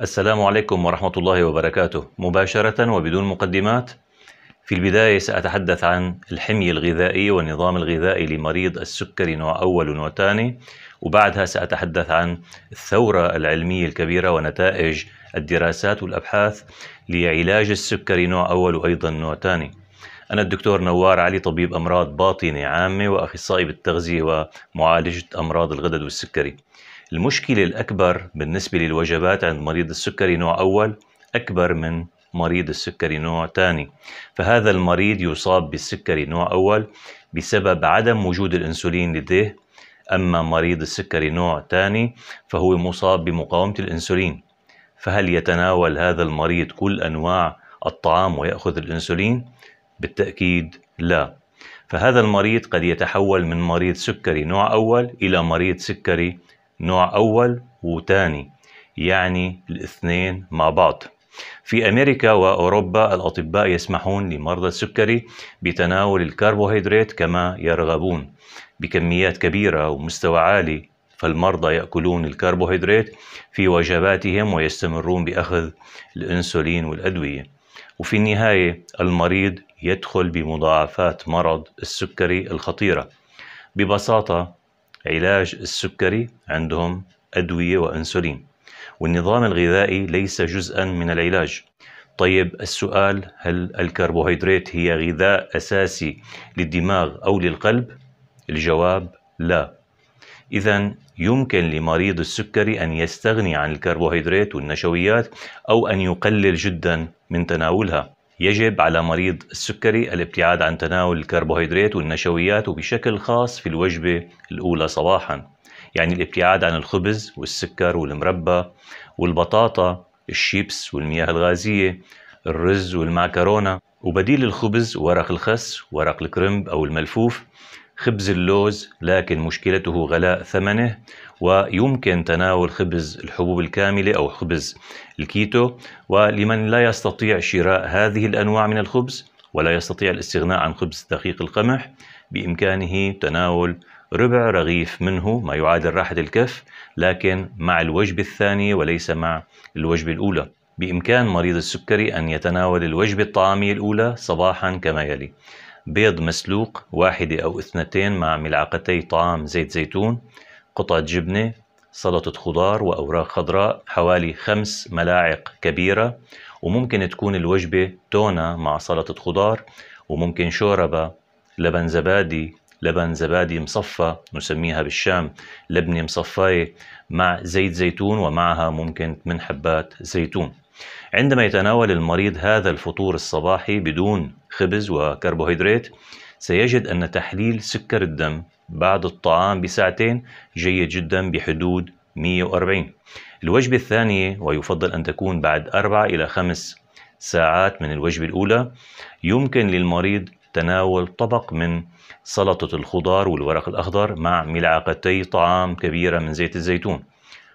السلام عليكم ورحمة الله وبركاته مباشرة وبدون مقدمات في البداية سأتحدث عن الحمية الغذائية والنظام الغذائي لمريض السكري نوع أول وثاني وبعدها سأتحدث عن الثورة العلمية الكبيرة ونتائج الدراسات والأبحاث لعلاج السكري نوع أول وأيضا نوع ثاني أنا الدكتور نوار علي طبيب أمراض باطنة عامة وأخصائي بالتغذية ومعالجة أمراض الغدد والسكري المشكلة الأكبر بالنسبة للوجبات عند مريض السكري نوع أول أكبر من مريض السكري نوع ثاني فهذا المريض يصاب بالسكري نوع أول بسبب عدم وجود الأنسولين لديه أما مريض السكري نوع ثاني فهو مصاب بمقاومة الأنسولين فهل يتناول هذا المريض كل أنواع الطعام ويأخذ الأنسولين؟ بالتأكيد لا فهذا المريض قد يتحول من مريض سكري نوع أول إلى مريض سكري نوع أول وثاني يعني الاثنين مع بعض في أمريكا وأوروبا الأطباء يسمحون لمرضى السكري بتناول الكربوهيدرات كما يرغبون بكميات كبيرة ومستوى عالي فالمرضى يأكلون الكربوهيدرات في وجباتهم ويستمرون بأخذ الأنسولين والأدوية وفي النهاية المريض يدخل بمضاعفات مرض السكري الخطيرة ببساطة علاج السكري عندهم أدوية وأنسولين والنظام الغذائي ليس جزءا من العلاج طيب السؤال هل الكربوهيدرات هي غذاء أساسي للدماغ أو للقلب؟ الجواب لا إذا يمكن لمريض السكري أن يستغني عن الكربوهيدرات والنشويات أو أن يقلل جدا من تناولها يجب على مريض السكري الابتعاد عن تناول الكربوهيدرات والنشويات وبشكل خاص في الوجبة الأولى صباحا يعني الابتعاد عن الخبز والسكر والمربى والبطاطا الشيبس والمياه الغازية الرز والمعكرونة وبديل الخبز ورق الخس ورق الكرنب أو الملفوف خبز اللوز لكن مشكلته غلاء ثمنه ويمكن تناول خبز الحبوب الكاملة أو خبز الكيتو ولمن لا يستطيع شراء هذه الأنواع من الخبز ولا يستطيع الاستغناء عن خبز دقيق القمح بإمكانه تناول ربع رغيف منه ما يعادل راحة الكف لكن مع الوجبة الثانية وليس مع الوجبة الأولى بإمكان مريض السكري أن يتناول الوجبة الطعامية الأولى صباحا كما يلي بيض مسلوق واحدة أو اثنتين مع ملعقتي طعام زيت زيتون قطعة جبنة سلطة خضار وأوراق خضراء حوالي خمس ملاعق كبيرة وممكن تكون الوجبة تونة مع سلطة خضار وممكن شوربة لبن زبادي لبن زبادي مصفى نسميها بالشام لبنة مصفاية مع زيت زيتون ومعها ممكن من حبات زيتون عندما يتناول المريض هذا الفطور الصباحي بدون خبز وكربوهيدرات سيجد أن تحليل سكر الدم بعد الطعام بساعتين جيد جدا بحدود 140 الوجبة الثانية ويفضل أن تكون بعد 4 إلى 5 ساعات من الوجبة الأولى يمكن للمريض تناول طبق من سلطة الخضار والورق الأخضر مع ملعقتي طعام كبيرة من زيت الزيتون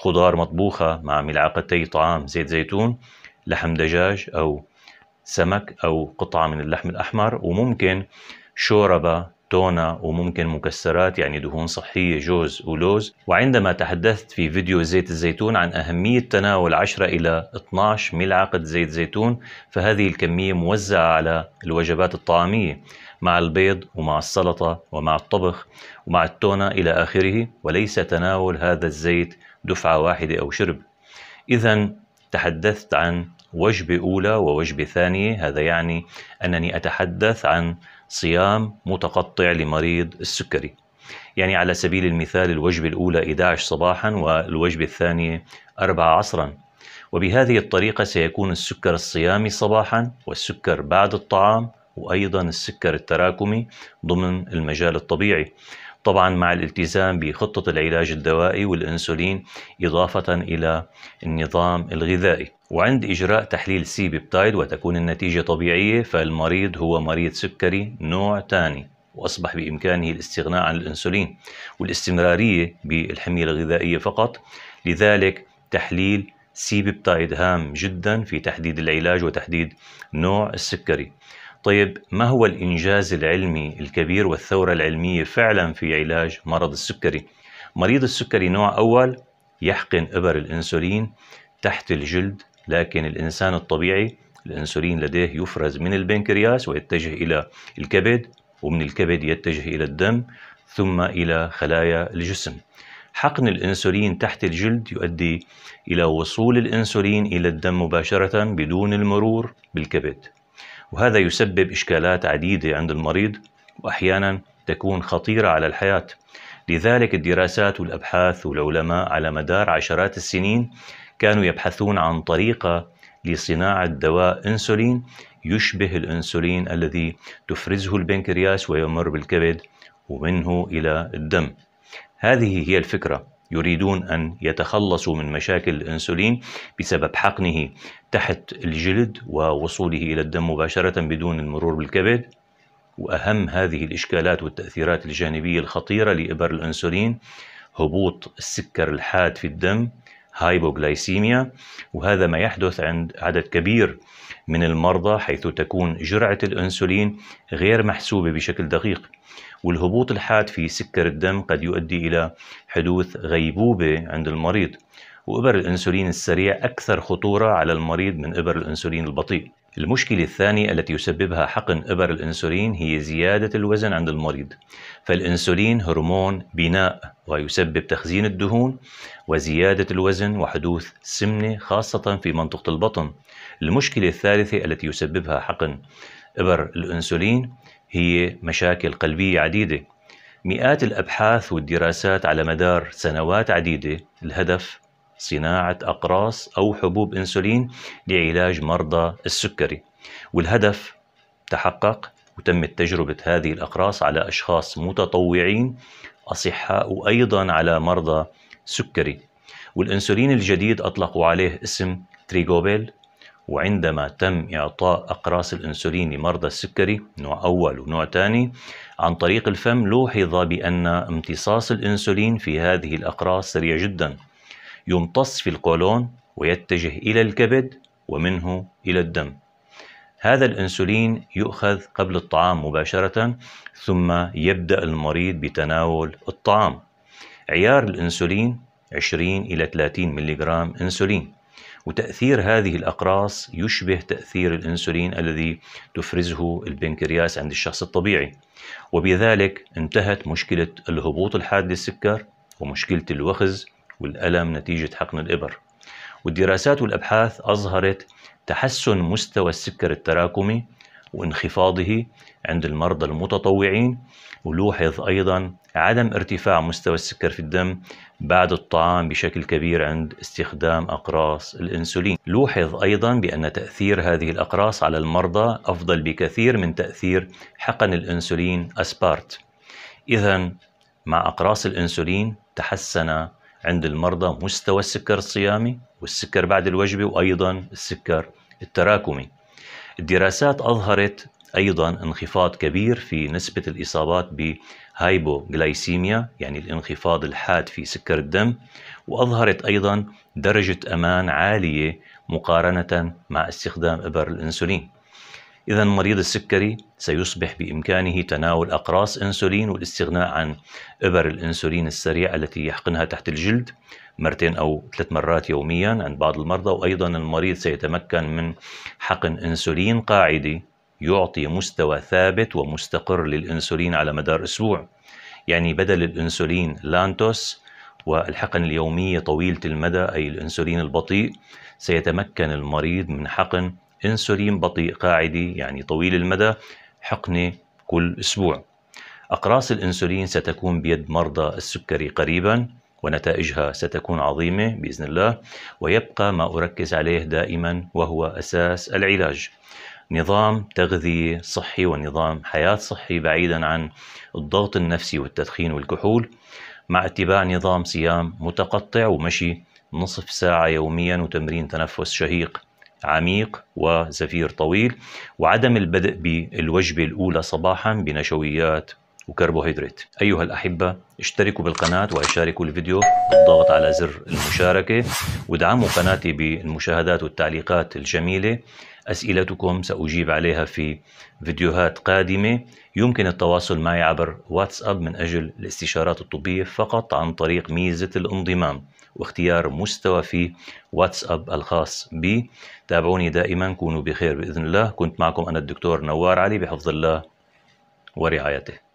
خضار مطبوخة مع ملعقتي طعام زيت زيتون لحم دجاج أو سمك أو قطعة من اللحم الأحمر وممكن شوربة تونة وممكن مكسرات يعني دهون صحية جوز ولوز وعندما تحدثت في فيديو زيت الزيتون عن أهمية تناول 10 إلى 12 ملعقة زيت زيتون فهذه الكمية موزعة على الوجبات الطعامية مع البيض ومع السلطة ومع الطبخ ومع التونة إلى آخره وليس تناول هذا الزيت دفعة واحدة أو شرب إذا تحدثت عن وجبة أولى ووجبة ثانية هذا يعني أنني أتحدث عن صيام متقطع لمريض السكري يعني على سبيل المثال الوجبة الأولى 11 صباحا والوجبة الثانية 4 عصرا وبهذه الطريقة سيكون السكر الصيامي صباحا والسكر بعد الطعام وأيضا السكر التراكمي ضمن المجال الطبيعي طبعا مع الالتزام بخطة العلاج الدوائي والأنسولين إضافة إلى النظام الغذائي وعند إجراء تحليل سي بيبتايد وتكون النتيجة طبيعية فالمريض هو مريض سكري نوع ثاني وأصبح بإمكانه الاستغناء عن الأنسولين والاستمرارية بالحمية الغذائية فقط لذلك تحليل سي بيبتايد هام جدا في تحديد العلاج وتحديد نوع السكري طيب ما هو الإنجاز العلمي الكبير والثورة العلمية فعلا في علاج مرض السكري؟ مريض السكري نوع أول يحقن إبر الأنسولين تحت الجلد لكن الإنسان الطبيعي الأنسولين لديه يفرز من البنكرياس ويتجه إلى الكبد ومن الكبد يتجه إلى الدم ثم إلى خلايا الجسم حقن الأنسولين تحت الجلد يؤدي إلى وصول الأنسولين إلى الدم مباشرة بدون المرور بالكبد وهذا يسبب إشكالات عديدة عند المريض وأحيانا تكون خطيرة على الحياة لذلك الدراسات والأبحاث والعلماء على مدار عشرات السنين كانوا يبحثون عن طريقة لصناعة دواء أنسولين يشبه الأنسولين الذي تفرزه البنكرياس ويمر بالكبد ومنه إلى الدم هذه هي الفكرة يريدون أن يتخلصوا من مشاكل الأنسولين بسبب حقنه تحت الجلد ووصوله إلى الدم مباشرة بدون المرور بالكبد وأهم هذه الإشكالات والتأثيرات الجانبية الخطيرة لإبر الأنسولين هبوط السكر الحاد في الدم هايبوغلايسيميا وهذا ما يحدث عند عدد كبير من المرضى حيث تكون جرعة الأنسولين غير محسوبة بشكل دقيق والهبوط الحاد في سكر الدم قد يؤدي إلى حدوث غيبوبة عند المريض وإبر الأنسولين السريع أكثر خطورة على المريض من إبر الأنسولين البطيء المشكلة الثانية التي يسببها حقن إبر الأنسولين هي زيادة الوزن عند المريض فالأنسولين هرمون بناء ويسبب تخزين الدهون وزيادة الوزن وحدوث سمنة خاصة في منطقة البطن المشكلة الثالثة التي يسببها حقن إبر الأنسولين هي مشاكل قلبية عديدة مئات الأبحاث والدراسات على مدار سنوات عديدة الهدف صناعة أقراص أو حبوب أنسولين لعلاج مرضى السكري والهدف تحقق وتمت تجربة هذه الأقراص على أشخاص متطوعين أصحاء وأيضا على مرضى سكري والأنسولين الجديد أطلقوا عليه اسم تريغوبيل وعندما تم إعطاء أقراص الأنسولين لمرضى السكري نوع أول ونوع ثاني عن طريق الفم لوحظ بأن امتصاص الأنسولين في هذه الأقراص سريع جدا يمتص في القولون ويتجه إلى الكبد ومنه إلى الدم هذا الأنسولين يؤخذ قبل الطعام مباشرة ثم يبدأ المريض بتناول الطعام عيار الأنسولين 20 إلى 30 ملغرام أنسولين وتأثير هذه الأقراص يشبه تأثير الأنسولين الذي تفرزه البنكرياس عند الشخص الطبيعي وبذلك انتهت مشكلة الهبوط الحاد للسكر ومشكلة الوخز والألم نتيجة حقن الإبر والدراسات والأبحاث أظهرت تحسن مستوى السكر التراكمي وانخفاضه عند المرضى المتطوعين ولوحظ أيضا عدم ارتفاع مستوى السكر في الدم بعد الطعام بشكل كبير عند استخدام أقراص الأنسولين لوحظ أيضا بأن تأثير هذه الأقراص على المرضى أفضل بكثير من تأثير حقن الأنسولين أسبارت إذا مع أقراص الأنسولين تحسن عند المرضى مستوى السكر الصيامي والسكر بعد الوجبة وأيضا السكر التراكمي الدراسات أظهرت أيضا انخفاض كبير في نسبة الإصابات بهايبوغلايسيميا يعني الانخفاض الحاد في سكر الدم وأظهرت أيضا درجة أمان عالية مقارنة مع استخدام إبر الأنسولين إذا مريض السكري سيصبح بإمكانه تناول أقراص أنسولين والاستغناء عن إبر الأنسولين السريع التي يحقنها تحت الجلد مرتين أو ثلاث مرات يوميا عند بعض المرضى وأيضا المريض سيتمكن من حقن أنسولين قاعدي يعطي مستوى ثابت ومستقر للأنسولين على مدار أسبوع يعني بدل الأنسولين لانتوس والحقن اليومية طويلة المدى أي الأنسولين البطيء سيتمكن المريض من حقن انسولين بطيء قاعدي يعني طويل المدى حقنة كل أسبوع أقراص الأنسولين ستكون بيد مرضى السكري قريبا ونتائجها ستكون عظيمة بإذن الله ويبقى ما أركز عليه دائما وهو أساس العلاج نظام تغذية صحي ونظام حياة صحي بعيدا عن الضغط النفسي والتدخين والكحول مع اتباع نظام صيام متقطع ومشي نصف ساعة يوميا وتمرين تنفس شهيق عميق وزفير طويل وعدم البدء بالوجبة الأولى صباحا بنشويات وكربوهيدرات أيها الأحبة اشتركوا بالقناة وشاركوا الفيديو بالضغط على زر المشاركة ودعموا قناتي بالمشاهدات والتعليقات الجميلة أسئلتكم سأجيب عليها في فيديوهات قادمة يمكن التواصل معي عبر واتساب من أجل الاستشارات الطبية فقط عن طريق ميزة الانضمام واختيار مستوى في واتساب الخاص بي تابعوني دائما كونوا بخير بإذن الله كنت معكم أنا الدكتور نوار علي بحفظ الله ورعايته